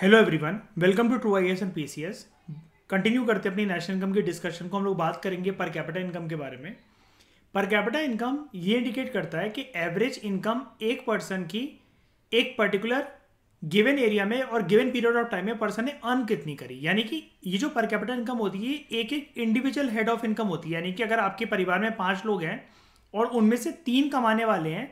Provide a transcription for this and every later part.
hello everyone welcome to true I S and P C S continue करते अपनी national income की discussion को हम लोग बात करेंगे पर कैपिटा इनकम के बारे में पर कैपिटा इनकम ये इंडिकेट करता है कि एवरेज इनकम एक पर्सन की एक पर्टिकुलर गिवन एरिया में और गिवन पीरियड ऑफ टाइम में पर्सन ने अर्न कितनी करी यानी कि ये जो पर कैपिटा इनकम होती है एक एक इंडिविजुअल हेड ऑफ इनकम होती है यानी कि अगर आपके परिवार में पाँच लोग हैं और उनमें से तीन कमाने वाले हैं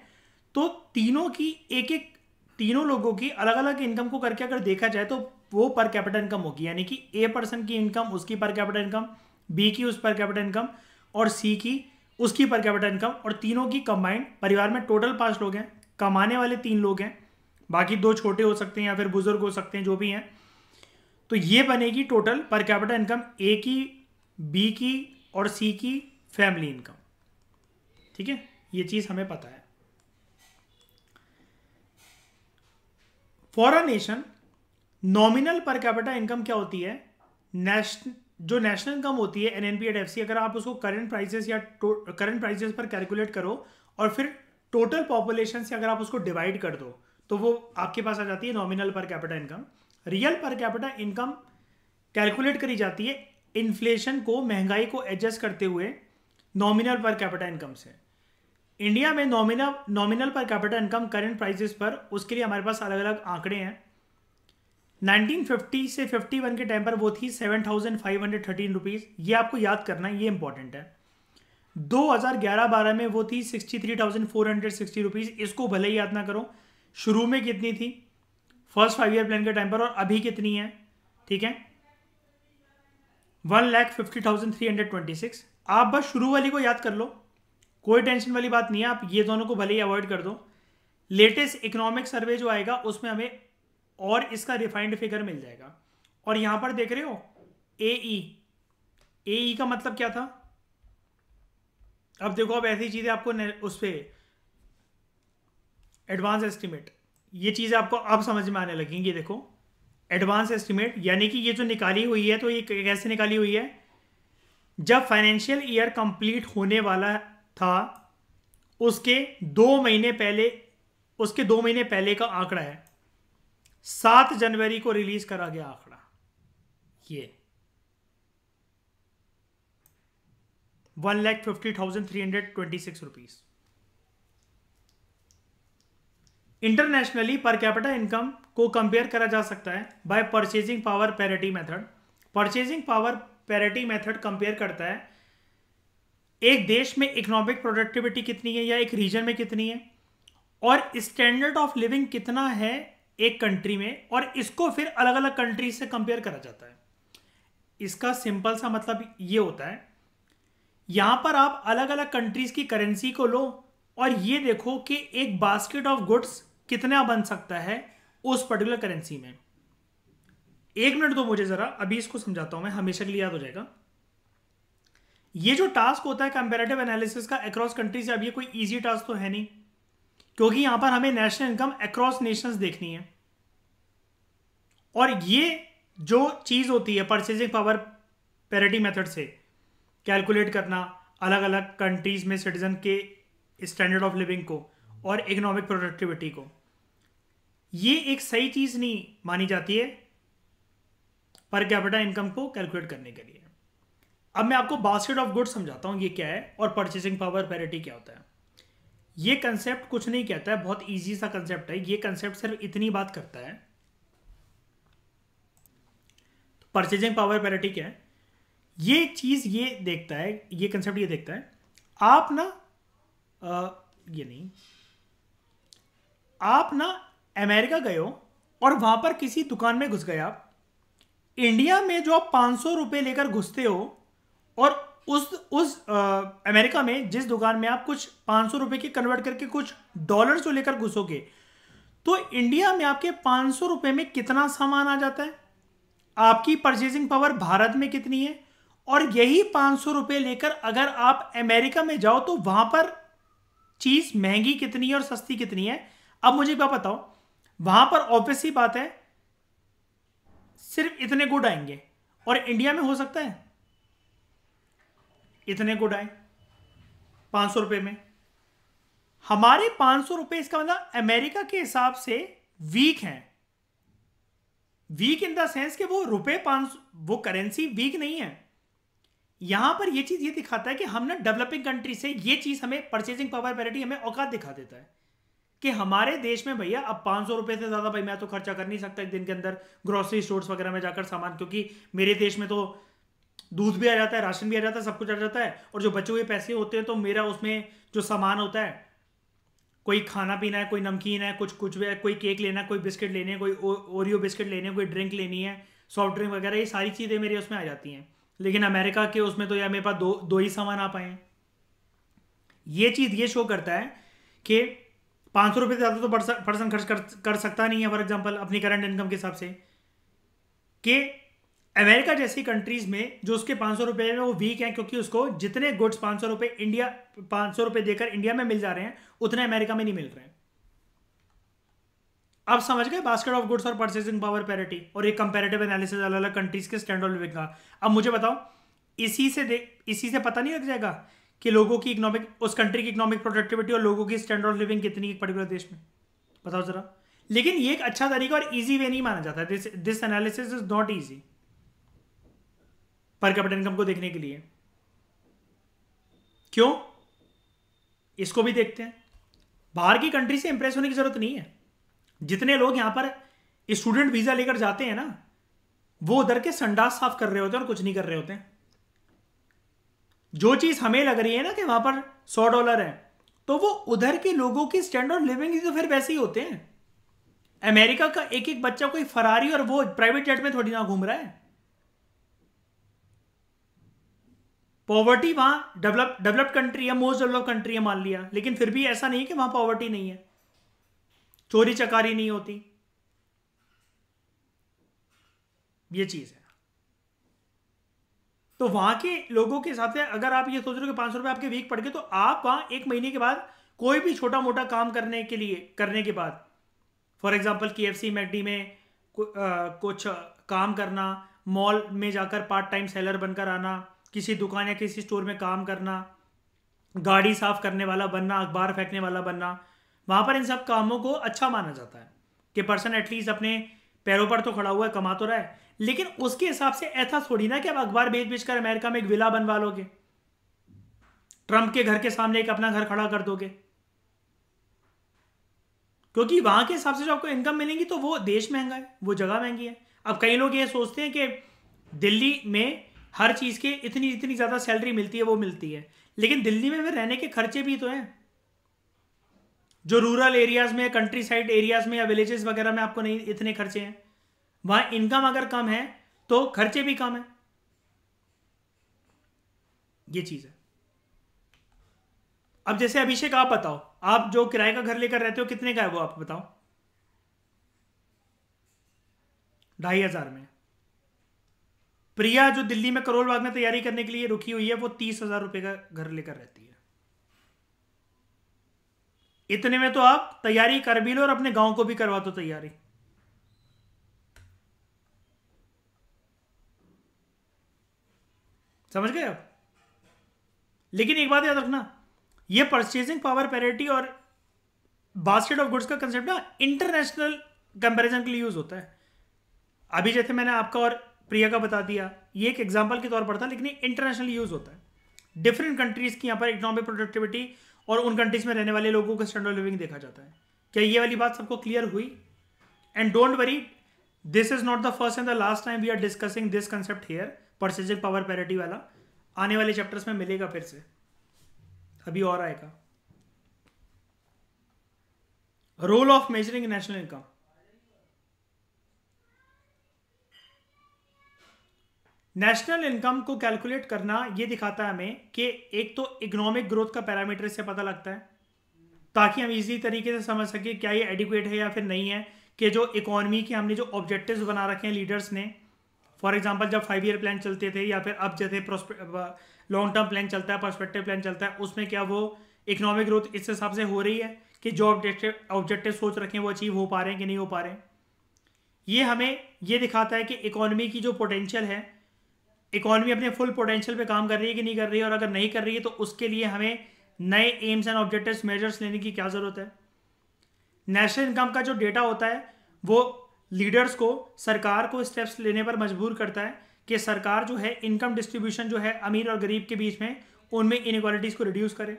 तो तीनों की एक एक तीनों लोगों की अलग अलग इनकम को करके अगर देखा जाए तो वो पर कैपिटल इनकम होगी यानी कि ए पर्सन की इनकम उसकी पर कैपिटल इनकम बी की उस पर कैपिटल इनकम और सी की उसकी पर कैपिटल इनकम और तीनों की कंबाइंड परिवार में टोटल पांच लोग हैं कमाने वाले तीन लोग हैं बाकी दो छोटे हो सकते हैं या फिर बुजुर्ग हो सकते हैं जो भी हैं तो ये बनेगी टोटल पर कैपिटल इनकम ए की बी की और सी की फैमिली इनकम ठीक है ये चीज़ हमें पता है for a nation nominal per capita income क्या होती है नेशन जो नेशनल इनकम होती है N N P at F C अगर आप उसको करंट प्राइसेस या करंट प्राइसेस पर कैलकुलेट करो और फिर टोटल पॉपुलेशन से अगर आप उसको डिवाइड कर दो तो वो आपके पास आ जाती है nominal per capita income real per capita income calculate करी जाती है इन्फ्लेशन को महंगाई को एडजस्ट करते हुए नॉमिनल पर कैपिटा इनकम से इंडिया में nominal nominal per capital income current prices पर उसके लिए हमारे पास अलग अलग आंकड़े हैं 1950 से 51 के टाइम पर वो थी 7,513 रुपीज़ ये आपको याद करना है ये इंपॉर्टेंट है 2011-12 में वो थी 63,460 रुपीज़ इसको भले ही याद ना करो शुरू में कितनी थी फर्स्ट फाइव ईयर प्लान के टाइम पर और अभी कितनी है ठीक है one lakh fifty thousand three hundred twenty six आप बस शुरू वाली को याद कर लो कोई टेंशन वाली बात नहीं है आप ये दोनों को भले ही अवॉइड कर दो लेटेस्ट इकोनॉमिक सर्वे जो आएगा उसमें हमें और इसका रिफाइंड फिगर मिल जाएगा और यहां पर देख रहे हो ए ई ए ई का मतलब क्या था अब देखो अब ऐसी चीजें आपको उस पर एडवांस एस्टिमेट ये चीज़ आपको अब समझ में आने लगेंगी देखो एडवांस एस्टिमेट यानी कि ये जो निकाली हुई है तो ये कैसे निकाली हुई है जब फाइनेंशियल ईयर कंप्लीट होने वाला था उसके दो महीने पहले उसके दो महीने पहले का आंकड़ा है सात जनवरी को रिलीज करा गया आंकड़ा ये one lakh fifty thousand three hundred twenty six rupees internationally per capital income को कंपेयर करा जा सकता है by purchasing power parity method purchasing power parity method compare करता है एक देश में इकोनॉमिक प्रोडक्टिविटी कितनी है या एक रीजन में कितनी है और स्टैंडर्ड ऑफ लिविंग कितना है एक कंट्री में और इसको फिर अलग अलग कंट्री से कंपेयर करा जाता है इसका सिंपल सा मतलब ये होता है यहाँ पर आप अलग अलग कंट्रीज की करेंसी को लो और ये देखो कि एक बास्केट ऑफ गुड्स कितना बन सकता है उस पर्टिकुलर करेंसी में एक मिनट दो मुझे ज़रा अभी इसको समझाता हूँ मैं हमेशा के लिए याद हो जाएगा ये जो टास्क होता है कंपेरेटिव एनालिसिस का अक्रॉस कंट्रीज अब ये कोई ईजी टास्क तो है नहीं क्योंकि यहां पर हमें नेशनल इनकम अक्रॉस नेशंस देखनी है और ये जो चीज़ होती है परचेजिंग पावर पैरिटी मेथड से कैलकुलेट करना अलग अलग कंट्रीज़ में सिटीजन के स्टैंडर्ड ऑफ लिविंग को और इकोनॉमिक प्रोडक्टिविटी को ये एक सही चीज़ नहीं मानी जाती है पर कैपिटल इनकम को कैलकुलेट करने के लिए अब मैं आपको बास्केट ऑफ गुड्स समझाता हूँ ये क्या है और परचेसिंग पावर पैरिटी क्या होता है ये कंसेप्ट कुछ नहीं कहता है बहुत इजी सा कंसेप्ट है ये कंसेप्ट सिर्फ इतनी बात करता है तो परचेजिंग पावर पैरिटी क्या है ये चीज़ ये देखता है ये कंसेप्ट ये देखता है आप ना आ, ये नहीं आप ना अमेरिका गए हो और वहां पर किसी दुकान में घुस गए आप इंडिया में जो आप पांच सौ रुपये लेकर घुसते हो और उस उस आ, अमेरिका में जिस दुकान में आप कुछ पाँच सौ रुपये के कन्वर्ट करके कुछ डॉलर जो लेकर घुसोगे तो इंडिया में आपके पाँच सौ रुपये में कितना सामान आ जाता है आपकी परचेजिंग पावर भारत में कितनी है और यही पाँच सौ रुपये लेकर अगर आप अमेरिका में जाओ तो वहाँ पर चीज़ महंगी कितनी है और सस्ती कितनी है अब मुझे क्या बताओ वहाँ पर ऑब्वियस ही बात है सिर्फ इतने गुड आएंगे और इंडिया में हो सकता है इतने गुड आए पाँच सौ रुपये में हमारे पाँच सौ रुपये इसका मतलब अमेरिका के हिसाब से वीक हैं वीक इन द सेंस कि वो रुपए पांच वो करेंसी वीक नहीं है यहां पर ये चीज ये दिखाता है कि हम ना डेवलपिंग कंट्री से ये चीज हमें परचेसिंग पावर पैरिटी हमें औकात दिखा देता है कि हमारे देश में भैया अब पांच सौ रुपए से ज़्यादा भाई मैं तो खर्चा कर नहीं सकता एक दिन के अंदर ग्रोसरी स्टोर्स वगैरह में जाकर सामान क्योंकि मेरे देश में तो दूध भी आ जाता है राशन भी आ जाता है सब कुछ आ जाता है और जो बचे हुए पैसे होते हैं तो मेरा उसमें जो सामान होता है कोई खाना पीना है कोई नमकीन है कुछ कुछ भी है कोई केक लेना है कोई बिस्किट लेने है कोई ओरियो बिस्किट लेने है कोई ड्रिंक लेनी है सॉफ्ट ड्रिंक वगैरह ये सारी चीज़ें मेरी उसमें आ जाती हैं लेकिन अमेरिका के उसमें तो यार मेरे पास दो दो ही सामान आ पाए ये चीज़ ये शो करता है कि पाँच सौ रुपये से ज़्यादा तो पर्सन खर्च कर, कर सकता नहीं है फॉर एग्जाम्पल अपनी करंट इनकम के हिसाब से कि अमेरिका जैसी कंट्रीज में जो उसके पाँच सौ रुपये में वो वीक है क्योंकि उसको जितने गुड्स पाँच सौ रुपये इंडिया पाँच सौ रुपये देकर इंडिया में मिल जा रहे हैं उतने अमेरिका में नहीं मिल रहे हैं आप समझ गए बास्केट ऑफ गुड्स और परचेसिंग पावर पैरिटी और एक कंपेरेटिव एनालिसिस अलग अलग कंट्रीज के स्टैंड लिविंग का अब मुझे बताओ इसी से देख इसी से पता नहीं लग जाएगा कि लोगों की इकोनॉमिक उस कंट्री की इकोनॉमिक प्रोडक्टिविटी और लोगों की स्टैंडर्ड ऑफ लिविंग कितनी एक पर्टिकुलर देश में बताओ जरा लेकिन ये एक अच्छा तरीका और इजी वे नहीं माना जाता this this analysis is not easy पर कैपिटल इनकम को देखने के लिए क्यों इसको भी देखते हैं बाहर की कंट्री से इंप्रेस होने की जरूरत नहीं है जितने लोग यहां पर स्टूडेंट वीजा लेकर जाते हैं ना वो उधर के संडास साफ कर रहे होते हैं और कुछ नहीं कर रहे होते हैं जो चीज हमें लग रही है ना कि वहां पर सौ डॉलर है तो वो उधर के लोगों की स्टैंडर्ड ऑफ लिविंग तो फिर वैसे ही होते हैं अमेरिका का एक एक बच्चा कोई फरारी और वो प्राइवेट जेट में थोड़ी ना घूम रहा है पॉवर्टी वहां डेवलप डेवलप्ड कंट्री है मोस्ट डेवलप कंट्री है मान लिया लेकिन फिर भी ऐसा नहीं है कि वहां पॉवर्टी नहीं है चोरी चकारी नहीं होती ये चीज़ है तो वहां के लोगों के हिसाब से अगर आप ये सोच रहे हो कि पांच सौ रुपये आपके वीक पड़ गए तो आप वहां एक महीने के बाद कोई भी छोटा मोटा काम करने के लिए करने के बाद फॉर एग्जाम्पल के एफ सी मैकडी में कुछ काम करना मॉल में जाकर पार्ट टाइम सेलर बनकर आना किसी दुकान या किसी स्टोर में काम करना गाड़ी साफ करने वाला बनना अखबार फेंकने वाला बनना वहां पर इन सब कामों को अच्छा माना जाता है कि पर्सन एटलीस्ट अपने पैरों पर तो खड़ा हुआ है कमा तो रहा है लेकिन उसके हिसाब से ऐसा थोड़ी ना कि आप अखबार बेच बेच कर अमेरिका में एक विला बनवा लोगे ट्रंप के घर के सामने एक अपना घर खड़ा कर दोगे क्योंकि वहां के हिसाब से जो आपको इनकम मिलेंगी तो वो देश महंगा है वो जगह महंगी है अब कई लोग ये सोचते हैं कि दिल्ली में हर चीज़ के इतनी इतनी ज़्यादा सैलरी मिलती है वो मिलती है लेकिन दिल्ली में फिर रहने के खर्चे भी तो हैं जो रूरल एरियाज में कंट्री साइड एरियाज में या विलेजेस वगैरह में आपको नहीं इतने खर्चे हैं वहां इनकम अगर कम है तो खर्चे भी कम है ये चीज़ है अब जैसे अभिषेक आप बताओ आप जो किराए का घर लेकर रहते हो कितने का है वो आप बताओ ढाई हजार में प्रिया जो दिल्ली में करोल बाग में तैयारी करने के लिए रुकी हुई है वो तीस हजार रुपए का घर लेकर रहती है इतने में तो आप तैयारी कर भी लो और अपने गांव को भी करवा दो तैयारी समझ गए आप लेकिन एक बात याद रखना ये परचेजिंग पावर पैरिटी और बास्केट ऑफ गुड्स का कंसेप्ट ना इंटरनेशनल कंपैरिजन के लिए यूज होता है अभी जैसे मैंने आपका और प्रिया का बता दिया ये एक एग्जाम्पल के तौर पर था लेकिन इंटरनेशनल यूज होता है डिफरेंट कंट्रीज की यहाँ पर इकोनॉमिक प्रोडक्टिविटी और उन कंट्रीज में रहने वाले लोगों का स्टैंडर्ड लिविंग देखा जाता है क्या ये वाली बात सबको क्लियर हुई and don't worry this is not the first and the last time we are discussing this concept here purchasing power parity वाला आने वाले चैप्टर्स में मिलेगा फिर से अभी और आएगा role of measuring national income national income को कैलकुलेट करना ये दिखाता है हमें कि एक तो इकोनॉमिक ग्रोथ का पैरामीटर इससे पता लगता है ताकि हम इजी तरीके से समझ सकें क्या ये एडिक्वेट है या फिर नहीं है कि जो इकोनॉमी के हमने जो ऑब्जेक्टिव्स बना रखे हैं लीडर्स ने फॉर एग्जांपल जब फाइव ईयर प्लान चलते थे या फिर अब जैसे लॉन्ग टर्म प्लान चलता है परस्पेक्टिव प्लान चलता है उसमें क्या वो इकोनॉमिक ग्रोथ इस हिसाब से हो रही है कि जो ऑब्जेक्टिव ऑब्जेक्टिव सोच रखे हैं वो अचीव हो पा रहे हैं कि नहीं हो पा रहे हैं ये हमें ये दिखाता है कि इकोनॉमी की जो पोटेंशियल है इकोनॉमी अपने फुल पोटेंशियल पे काम कर रही है कि नहीं कर रही है और अगर नहीं कर रही है तो उसके लिए हमें नए एम्स एंड ऑब्जेक्टिव मेजर्स लेने की क्या ज़रूरत है नेशनल इनकम का जो डेटा होता है वो लीडर्स को सरकार को स्टेप्स लेने पर मजबूर करता है कि सरकार जो है इनकम डिस्ट्रीब्यूशन जो है अमीर और गरीब के बीच में उनमें इनक्वालिटीज़ को रिड्यूस करे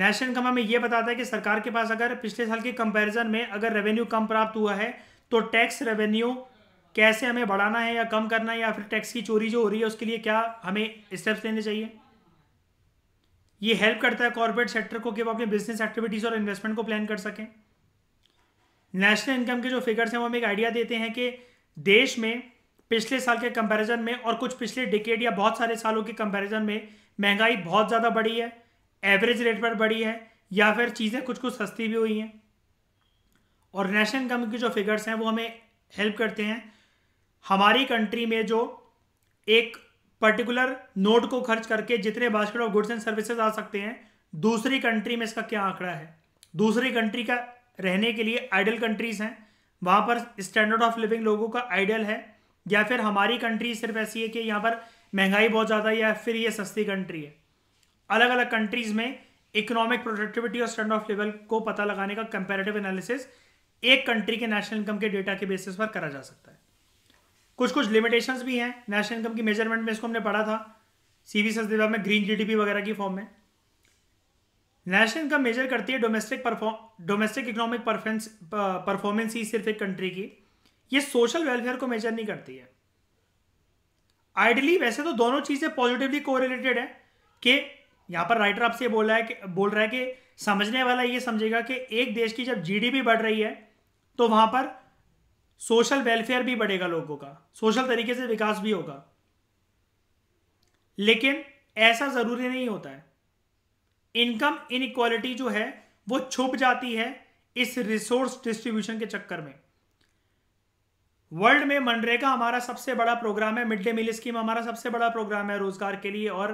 नेशनल इनकम हमें यह बताता है कि सरकार के पास अगर पिछले साल के कंपैरिजन में अगर रेवेन्यू कम प्राप्त हुआ है तो टैक्स रेवेन्यू कैसे हमें बढ़ाना है या कम करना है या फिर टैक्स की चोरी जो हो रही है उसके लिए क्या हमें स्टेप्स लेने चाहिए ये हेल्प करता है कॉर्पोरेट सेक्टर को कि वो अपने बिजनेस एक्टिविटीज़ और इन्वेस्टमेंट को प्लान कर सकें नेशनल इनकम के जो फिगर्स हैं वो हमें एक आइडिया देते हैं कि देश में पिछले साल के कंपैरिजन में और कुछ पिछले डिकेड या बहुत सारे सालों के कंपैरिजन में महंगाई बहुत ज़्यादा बढ़ी है एवरेज रेट पर बढ़ी है या फिर चीज़ें कुछ कुछ सस्ती भी हुई हैं और नेशनल इनकम के जो फिगर्स हैं वो हमें हेल्प करते हैं हमारी कंट्री में जो एक पर्टिकुलर नोड को खर्च करके जितने basket of goods and services आ सकते हैं दूसरी कंट्री में इसका क्या आंकड़ा है दूसरी कंट्री का रहने के लिए आइडल कंट्रीज़ हैं वहाँ पर स्टैंडर्ड ऑफ लिविंग लोगों का आइडियल है या फिर हमारी कंट्री सिर्फ ऐसी है कि यहाँ पर महंगाई बहुत ज़्यादा है या फिर ये सस्ती कंट्री है अलग अलग कंट्रीज़ में इकोनॉमिक प्रोडक्टिविटी और स्टैंडर्ड ऑफ लेवल को पता लगाने का कंपेरेटिव एनालिसिस एक कंट्री के नेशनल इनकम के डेटा के बेसिस पर करा जा सकता है कुछ कुछ लिमिटेशंस भी हैं नेशनल इनकम की मेजरमेंट में इसको हमने पढ़ा था वी विभाग में ग्रीन जीडीपी वगैरह की फॉर्म में नेशनल इनकम मेजर करती है डोमेस्टिक डोमेस्टिक इकोनॉमिक परफॉर्मेंस ही सिर्फ एक कंट्री की ये सोशल वेलफेयर को मेजर नहीं करती है आइडली वैसे तो दोनों चीज़ें पॉजिटिवली रिलेटेड है कि यहाँ पर राइटर आपसे बोल रहा है कि बोल रहा है कि समझने वाला ये समझेगा कि एक देश की जब जीडीपी बढ़ रही है तो वहां पर सोशल वेलफेयर भी बढ़ेगा लोगों का सोशल तरीके से विकास भी होगा लेकिन ऐसा ज़रूरी नहीं होता है इनकम इनक्वालिटी जो है वो छुप जाती है इस रिसोर्स डिस्ट्रीब्यूशन के चक्कर में वर्ल्ड में मनरेगा हमारा सबसे बड़ा प्रोग्राम है मिड डे मील स्कीम हमारा सबसे बड़ा प्रोग्राम है रोजगार के लिए और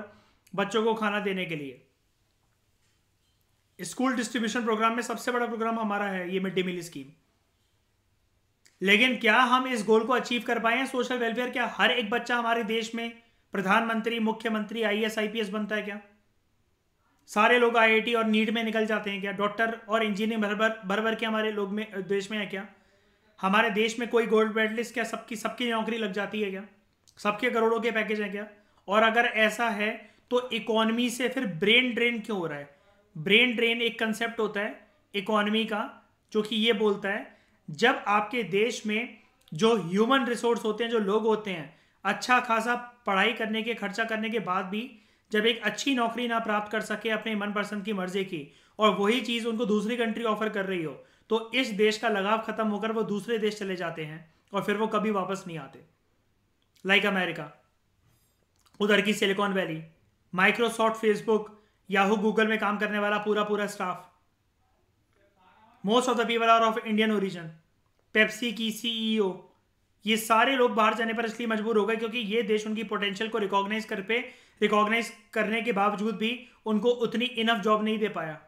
बच्चों को खाना देने के लिए स्कूल डिस्ट्रीब्यूशन प्रोग्राम में सबसे बड़ा प्रोग्राम हमारा है ये मिड डे मील स्कीम लेकिन क्या हम इस गोल को अचीव कर पाए हैं सोशल वेलफेयर क्या हर एक बच्चा हमारे देश में प्रधानमंत्री मुख्यमंत्री आईएएस आईपीएस बनता है क्या सारे लोग आईआईटी और नीट में निकल जाते हैं क्या डॉक्टर और इंजीनियर भर भर भर भर के हमारे लोग में देश में है क्या हमारे देश में कोई गोल्ड मेडलिस्ट क्या सबकी सबकी नौकरी लग जाती है क्या सबके करोड़ों के पैकेज हैं क्या और अगर ऐसा है तो इकोनॉमी से फिर ब्रेन ड्रेन क्यों हो रहा है ब्रेन ड्रेन एक कंसेप्ट होता है इकोनॉमी का जो कि ये बोलता है जब आपके देश में जो ह्यूमन रिसोर्स होते हैं जो लोग होते हैं अच्छा खासा पढ़ाई करने के खर्चा करने के बाद भी जब एक अच्छी नौकरी ना प्राप्त कर सके अपने मन पसंद की मर्जी की और वही चीज़ उनको दूसरी कंट्री ऑफर कर रही हो तो इस देश का लगाव खत्म होकर वो दूसरे देश चले जाते हैं और फिर वो कभी वापस नहीं आते लाइक like अमेरिका उधर की Silicon Valley Microsoft Facebook Yahoo Google में काम करने वाला पूरा पूरा staff most of the people are of Indian origin Pepsi की सीईओ e ये सारे लोग बाहर जाने पर इसलिए मजबूर हो गए क्योंकि ये देश उनकी पोटेंशियल को रिकॉग्नाइज कर पे रिकॉग्नाइज करने के बावजूद भी उनको उतनी इनफ जॉब नहीं दे पाया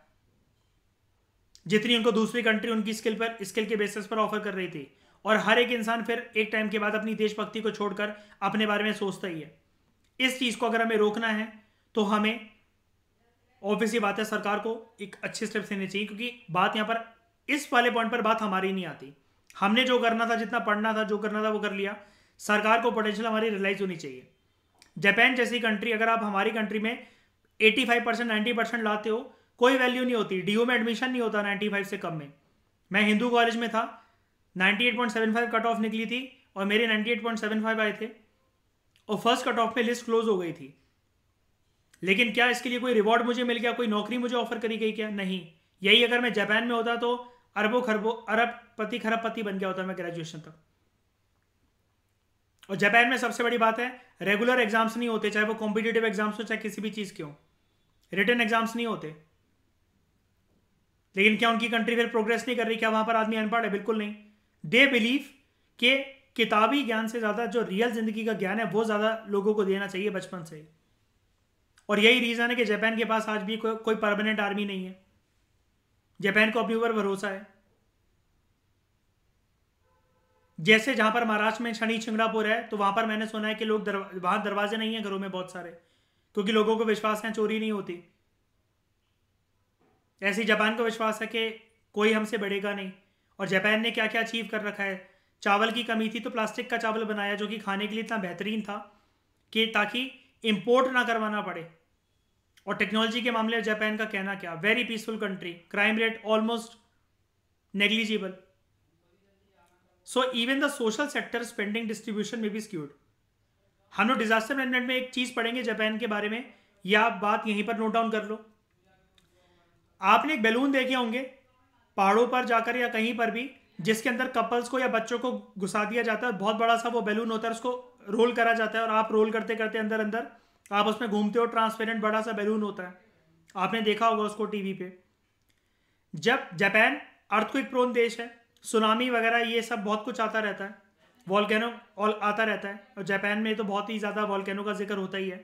जितनी उनको दूसरी कंट्री उनकी स्किल पर स्किल के बेसिस पर ऑफर कर रही थी और हर एक इंसान फिर एक टाइम के बाद अपनी देशभक्ति को छोड़कर अपने बारे में सोचता ही है इस चीज़ को अगर हमें रोकना है तो हमें ऑब्वियसली बात है सरकार को एक अच्छे स्टेप्स लेने चाहिए क्योंकि बात यहां पर इस वाले पॉइंट पर बात हमारी नहीं आती हमने जो करना था जितना पढ़ना था जो करना था वो कर लिया सरकार को पोटेंशियल हमारी रियलाइज होनी चाहिए जापान जैसी कंट्री अगर आप हमारी कंट्री में 85 परसेंट नाइन्टी परसेंट लाते हो कोई वैल्यू नहीं होती डी में एडमिशन नहीं होता 95 से कम में मैं हिंदू कॉलेज में था 98.75 कट ऑफ निकली थी और मेरे 98.75 आए थे और फर्स्ट कट ऑफ में लिस्ट क्लोज हो गई थी लेकिन क्या इसके लिए कोई रिवॉर्ड मुझे मिल गया कोई नौकरी मुझे ऑफर करी गई क्या नहीं यही अगर मैं जापान में होता तो अरबों खरबों अरब पति खरब पति बन गया होता मैं ग्रेजुएशन तक और जापान में सबसे बड़ी बात है रेगुलर एग्जाम्स नहीं होते चाहे वो कॉम्पिटेटिव एग्जाम्स हो चाहे किसी भी चीज़ के हो रिटर्न एग्जाम्स नहीं होते लेकिन क्या उनकी कंट्री फिर प्रोग्रेस नहीं कर रही क्या वहां पर आदमी अनपढ़ है बिल्कुल नहीं दे बिलीव के किताबी ज्ञान से ज़्यादा जो रियल ज़िंदगी का ज्ञान है वो ज़्यादा लोगों को देना चाहिए बचपन से और यही रीज़न है कि जापान के पास आज भी को, कोई परमानेंट आर्मी नहीं है जापान को अपने ऊपर भरोसा है जैसे जहां पर महाराष्ट्र में शनि छिंगड़ापुर है तो वहां पर मैंने सुना है कि लोग दरवा, वहां दरवाजे नहीं है घरों में बहुत सारे क्योंकि लोगों को विश्वास है चोरी नहीं होती ऐसी जापान को विश्वास है कि कोई हमसे बढ़ेगा नहीं और जापान ने क्या क्या अचीव कर रखा है चावल की कमी थी तो प्लास्टिक का चावल बनाया जो कि खाने के लिए इतना बेहतरीन था कि ताकि इम्पोर्ट ना करवाना पड़े और टेक्नोलॉजी के मामले में जापान का कहना क्या very peaceful country crime rate almost negligible so even the social sector spending distribution में भी स्क्यूड हम लोग डिजास्टर मैनेजमेंट में एक चीज पढ़ेंगे जापान के बारे में या आप बात यहीं पर नोट डाउन कर लो आपने एक बैलून देखे होंगे पहाड़ों पर जाकर या कहीं पर भी जिसके अंदर कपल्स को या बच्चों को घुसा दिया जाता है बहुत बड़ा सा वो बैलून होता है उसको रोल करा जाता है और आप रोल करते करते अंदर अंदर आप उसमें घूमते हो ट्रांसपेरेंट बड़ा सा बैलून होता है आपने देखा होगा उसको टीवी पे जब जापान अर्थक्विक प्रोन देश है सुनामी वगैरह ये सब बहुत कुछ आता रहता है वॉलकैनो ऑल आता रहता है और जापान में तो बहुत ही ज़्यादा वॉलकैनो का जिक्र होता ही है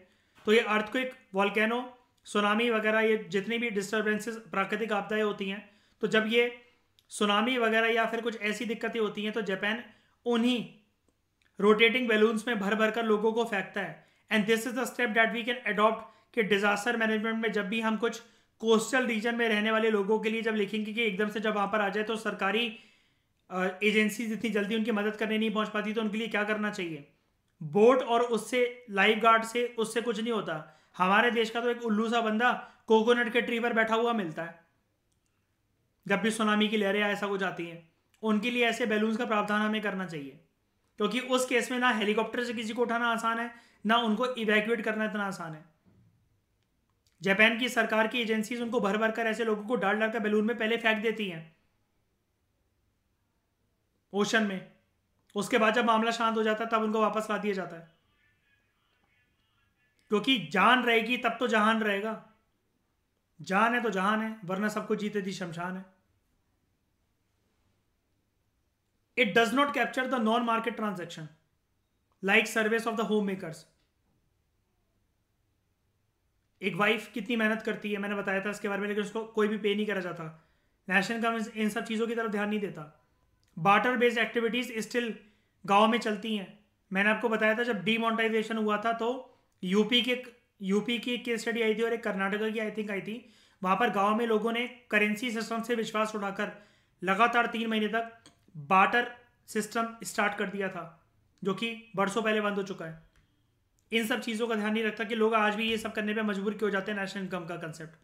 तो ये अर्थक्विक वॉलकैनो सुनामी वगैरह ये जितनी भी डिस्टर्बेंसेस प्राकृतिक आपदाएं होती हैं तो जब ये सुनामी वगैरह या फिर कुछ ऐसी दिक्कतें होती हैं तो जापान उन्हीं रोटेटिंग बैलून्स में भर भर कर लोगों को फेंकता है and this is the step that we can adopt कि डिजास्टर मैनेजमेंट में जब भी हम कुछ कोस्टल रीजन में रहने वाले लोगों के लिए जब लिखेंगे कि एकदम से जब वहां पर आ जाए तो सरकारी एजेंसी इतनी जल्दी उनकी मदद करने नहीं पहुंच पाती तो उनके लिए क्या करना चाहिए बोट और उससे लाइफ गार्ड से उससे कुछ नहीं होता हमारे देश का तो एक उल्लू सा बंदा कोकोनट के ट्री पर बैठा हुआ मिलता है जब भी सुनामी की लहरें ऐसा कुछ आती हैं उनके लिए ऐसे बैलून्स का प्रावधान हमें करना चाहिए क्योंकि उस केस में ना हेलीकॉप्टर से किसी को उठाना आसान है ना उनको इवैक्यूएट करना इतना आसान है जापान की सरकार की एजेंसीज उनको भर भर कर ऐसे लोगों को डाल डालकर बैलून में पहले फेंक देती हैं ओशन में उसके बाद जब मामला शांत हो जाता है तब उनको वापस ला दिया जाता है क्योंकि जान रहेगी तब तो जहान रहेगा जान है तो जहान है वरना सबको जीते दी शमशान है it does not capture the non market transaction like service of the home makers एक वाइफ कितनी मेहनत करती है मैंने बताया था इसके बारे में लेकिन उसको कोई भी पे नहीं करा जाता नेशनल गवर्नमेंट इन सब चीज़ों की तरफ ध्यान नहीं देता बाटर बेस्ड एक्टिविटीज़ स्टिल गाँव में चलती हैं मैंने आपको बताया था जब डीमोनिटाइजेशन हुआ था तो यूपी के यूपी की एक केस स्टडी आई थी और एक कर्नाटका की आई थिंक आई थी वहाँ पर गाँव में लोगों ने करेंसी सिस्टम से विश्वास उठाकर लगातार तीन महीने तक बाटर सिस्टम स्टार्ट कर दिया था जो कि बरसों पहले बंद हो चुका है इन सब चीज़ों का ध्यान नहीं रखता कि लोग आज भी ये सब करने पे मजबूर क्यों जाते हैं नेशनल इनकम का कंसेप्ट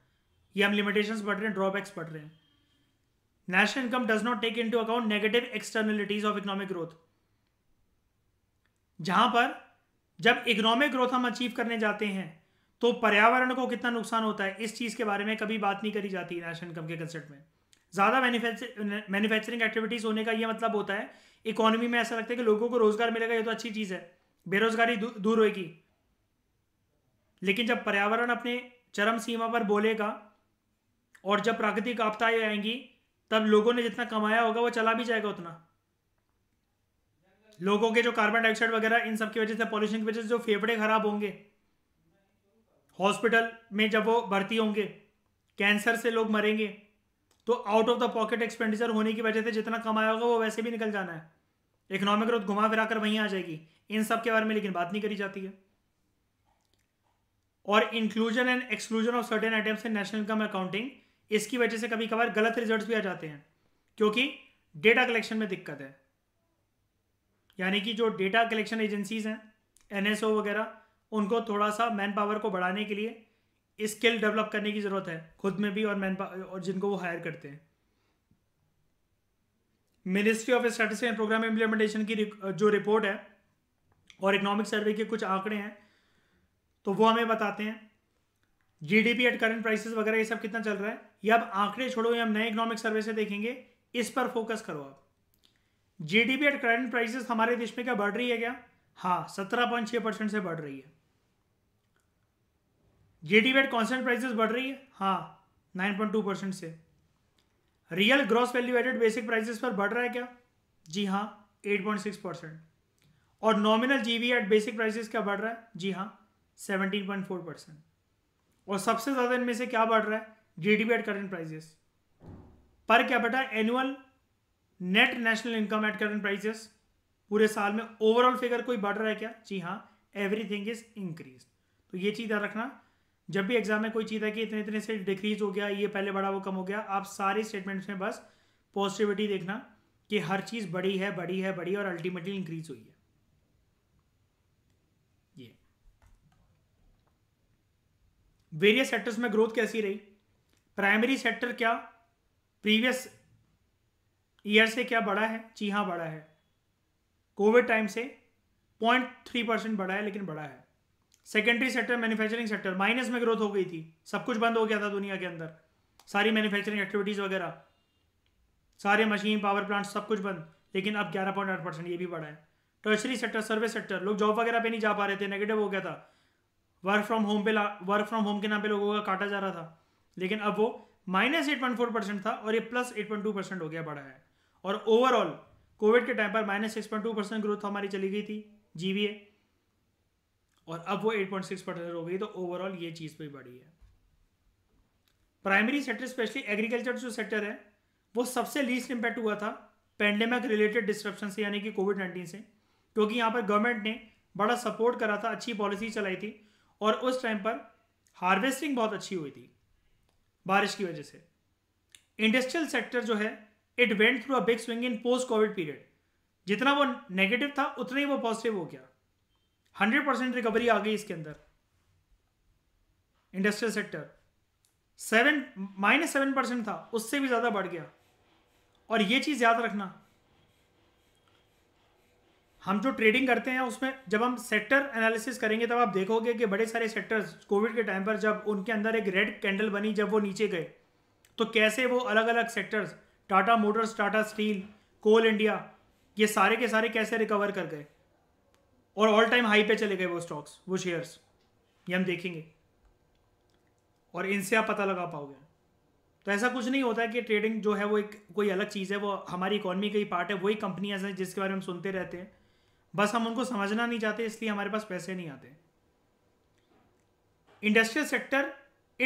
ये हम लिमिटेशन पढ़ रहे हैं ड्रॉबैक्स पढ़ रहे हैं national income does not take into account negative externalities of economic growth जहां पर जब इकोनॉमिक ग्रोथ हम अचीव करने जाते हैं तो पर्यावरण को कितना नुकसान होता है इस चीज़ के बारे में कभी बात नहीं करी जाती नेशनल इनकम के कंसेप्ट में ज़्यादा मैन्युफैक्चरिंग एक्टिविटीज़ होने का यह मतलब होता है इकोनॉमी में ऐसा लगता है कि लोगों को रोज़गार मिलेगा यह तो अच्छी चीज़ है बेरोजगारी दू, दूर होगी लेकिन जब पर्यावरण अपने चरम सीमा पर बोलेगा और जब प्राकृतिक आपदाएं आएंगी तब लोगों ने जितना कमाया होगा वो चला भी जाएगा उतना लोगों के जो कार्बन डाइऑक्साइड वगैरह इन सब की वजह से पॉल्यूशन की वजह से जो फेफड़े खराब होंगे हॉस्पिटल में जब वो भर्ती होंगे कैंसर से लोग मरेंगे तो out of the pocket expenditure होने की वजह से जितना कमाया होगा वो वैसे भी निकल जाना है इकोनॉमिक ग्रोथ घुमा फिरा कर वहीं आ जाएगी इन सब के बारे में लेकिन बात नहीं करी जाती है और inclusion and exclusion of certain items in national income accounting इसकी वजह से कभी कभार गलत रिजल्ट्स भी आ जाते हैं क्योंकि डेटा कलेक्शन में दिक्कत है यानी कि जो डेटा कलेक्शन एजेंसीज हैं एनएसओ वगैरह उनको थोड़ा सा मैन पावर को बढ़ाने के लिए स्किल डेवलप करने की ज़रूरत है खुद में भी और मैन और जिनको वो हायर करते हैं ministry of statistics and programme implementation की जो रिपोर्ट है और इकोनॉमिक सर्वे के कुछ आंकड़े हैं तो वो हमें बताते हैं जीडीपी एट करंट प्राइसेस वगैरह ये सब कितना चल रहा है ये अब आंकड़े छोड़ो ये हम नए इकोनॉमिक सर्वे से देखेंगे इस पर फोकस करो आप जीडीपी एट करंट प्राइसेस हमारे देश में क्या बढ़ रही है क्या हाँ सत्रह पॉइंट छह परसेंट से बढ़ रही है जीडीपी एट कॉन्सेंट प्राइसेस बढ़ रही है हाँ नाइन पॉइंट टू परसेंट से real gross value added basic prices पर बढ़ रहा है क्या जी हाँ 8.6 परसेंट और नॉमिनल जीवी एट बेसिक प्राइसेस क्या बढ़ रहा है जी हाँ 17.4 परसेंट और सबसे ज़्यादा इनमें से क्या बढ़ रहा है जीडीपी एट करंट प्राइसेस पर क्या बेटा annual net national income at current prices पूरे साल में ओवरऑल फिगर कोई बढ़ रहा है क्या जी हाँ एवरीथिंग इज इंक्रीज तो ये चीज़ याद रखना जब भी एग्जाम में कोई चीज़ है कि इतने इतने से डिक्रीज हो गया ये पहले बड़ा वो कम हो गया आप सारे स्टेटमेंट्स में बस पॉजिटिविटी देखना कि हर चीज़ बड़ी है बड़ी है बड़ी और अल्टीमेटली इंक्रीज हुई है ये वेरियस सेक्टर्स में ग्रोथ कैसी रही प्राइमरी सेक्टर क्या प्रीवियस ईयर से क्या बड़ा है जी हाँ बड़ा है कोविड टाइम से पॉइंट थ्री परसेंट बढ़ा है लेकिन बड़ा है secondary sector manufacturing sector minus में ग्रोथ हो गई थी सब कुछ बंद हो गया था दुनिया के अंदर सारी मैन्युफैक्चरिंग एक्टिविटीज़ वगैरह सारे मशीन पावर प्लांट सब कुछ बंद लेकिन अब ग्यारह पॉइंट आठ परसेंट ये भी बढ़ा है टर्सरी सेक्टर सर्विस सेक्टर लोग जॉब वगैरह पे नहीं जा पा रहे थे नेगेटिव हो गया था वर्क फ्रॉम होम पे वर्क फ्रॉम होम के नाम पे लोगों का काटा जा रहा था लेकिन अब वो minus eight point four percent था और ये plus eight point two percent हो गया बढ़ा है और ओवरऑल कोविड के टाइम पर minus six point two percent growth हमारी चली गई थी जीवीए और अब वो 8.6 परसेंट हो गई तो ओवरऑल ये चीज़ भी बढ़ी है प्राइमरी सेक्टर स्पेशली एग्रीकल्चर जो सेक्टर है वो सबसे लीस्ट इम्पैक्ट हुआ था पेंडेमिक रिलेटेड डिस्ट्रप्शन से यानी कि कोविड नाइन्टीन से क्योंकि यहाँ पर गवर्नमेंट ने बड़ा सपोर्ट करा था अच्छी पॉलिसी चलाई थी और उस टाइम पर हार्वेस्टिंग बहुत अच्छी हुई थी बारिश की वजह से इंडस्ट्रियल सेक्टर जो है it went through a big swing in post covid period जितना वो नेगेटिव था उतना ही वो पॉजिटिव हो गया हंड्रेड परसेंट रिकवरी आ गई इसके अंदर industrial sector seven minus seven percent था उससे भी ज़्यादा बढ़ गया और ये चीज़ याद रखना हम जो ट्रेडिंग करते हैं उसमें जब हम सेक्टर एनालिसिस करेंगे तब आप देखोगे कि बड़े सारे सेक्टर्स कोविड के टाइम पर जब उनके अंदर एक रेड कैंडल बनी जब वो नीचे गए तो कैसे वो अलग अलग sectors Tata Motors Tata Steel Coal India ये सारे के सारे कैसे रिकवर कर गए और ऑल टाइम हाई पे चले गए वो स्टॉक्स वो शेयर्स ये हम देखेंगे और इनसे आप पता लगा पाओगे तो ऐसा कुछ नहीं होता है कि ट्रेडिंग जो है वो एक कोई अलग चीज़ है वो हमारी इकोनॉमी का ही पार्ट है वही कंपनियाँ हैं जिसके बारे में हम सुनते रहते हैं बस हम उनको समझना नहीं चाहते इसलिए हमारे पास पैसे नहीं आते industrial sector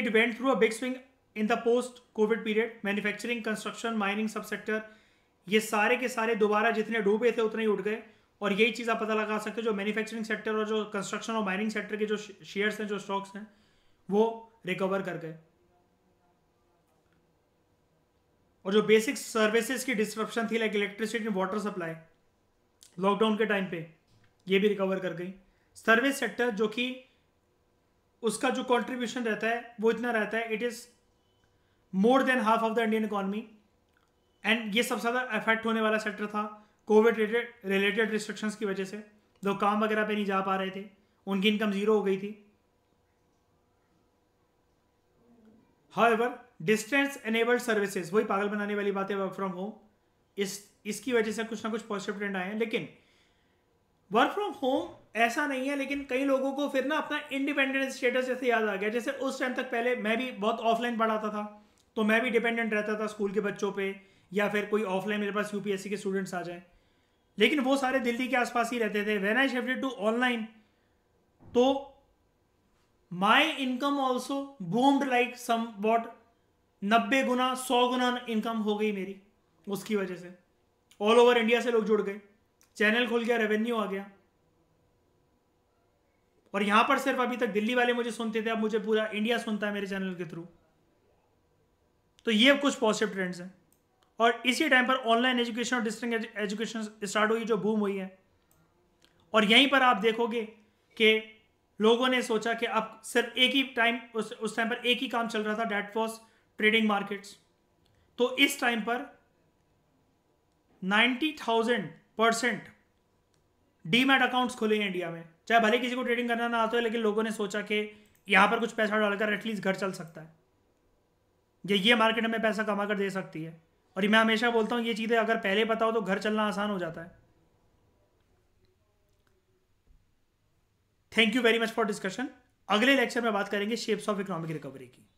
it went through a big swing in the post covid period manufacturing construction mining सब सेक्टर ये सारे के सारे दोबारा जितने डूबे थे उतने ही उठ गए और यही चीज़ आप पता लगा सकते हो जो मैन्युफैक्चरिंग सेक्टर और जो कंस्ट्रक्शन और माइनिंग सेक्टर के जो शेयर्स हैं जो स्टॉक्स हैं वो रिकवर कर गए और जो बेसिक सर्विसेज की डिस्ट्रप्शन थी like electricity water supply lockdown के टाइम पे ये भी रिकवर कर गई सर्विस सेक्टर जो कि उसका जो कंट्रीब्यूशन रहता है वो इतना रहता है it is more than half of the Indian economy एंड ये सबसे ज़्यादा अफेक्ट होने वाला सेक्टर था कोविड रिलेटेड रिलेटेड रिस्ट्रिक्शंस की वजह से लोग काम वगैरह पे नहीं जा पा रहे थे उनकी इनकम ज़ीरो हो गई थी हाउएवर डिस्टेंस एनेबल्ड सर्विसेज वही पागल बनाने वाली बात है वर्क फ्रॉम होम इस इसकी वजह से कुछ ना कुछ पॉजिटिव ट्रेंड आए हैं लेकिन वर्क फ्रॉम होम ऐसा नहीं है लेकिन कई लोगों को फिर ना अपना इंडिपेंडेंट स्टेटस जैसे याद आ गया जैसे उस टाइम तक पहले मैं भी बहुत ऑफलाइन पढ़ाता था तो मैं भी डिपेंडेंट रहता था स्कूल के बच्चों पे या फिर कोई ऑफलाइन मेरे पास यूपीएससी के स्टूडेंट्स आ जाएं लेकिन वो सारे दिल्ली के आसपास ही रहते थे when I shifted to online तो my income also boomed like somewhat नब्बे गुना सौ गुना इनकम हो गई मेरी उसकी वजह से ऑल ओवर इंडिया से लोग जुड़ गए चैनल खुल गया रेवेन्यू आ गया और यहां पर सिर्फ अभी तक दिल्ली वाले मुझे सुनते थे अब मुझे पूरा इंडिया सुनता है मेरे चैनल के थ्रू तो ये कुछ पॉजिटिव ट्रेंड्स हैं और इसी टाइम पर ऑनलाइन एजुकेशन और डिस्टेंस एजुकेशन स्टार्ट हुई जो बूम हुई है और यहीं पर आप देखोगे कि लोगों ने सोचा कि अब सिर्फ एक ही टाइम उस उस टाइम पर एक ही काम चल रहा था डेट वॉज ट्रेडिंग मार्केट्स तो इस टाइम पर ninety thousand percent demat accounts खुले हैं इंडिया में चाहे भले किसी को ट्रेडिंग करना ना आता है लेकिन लोगों ने सोचा कि यहाँ पर कुछ पैसा डालकर एटलीस्ट घर चल सकता है ये ये मार्केट हमें पैसा कमा कर दे सकती है और मैं हमेशा बोलता हूं ये चीज़ें अगर पहले बताओ तो घर चलना आसान हो जाता है thank you very much for discussion अगले लेक्चर में बात करेंगे शेप्स ऑफ इकोनॉमिक रिकवरी की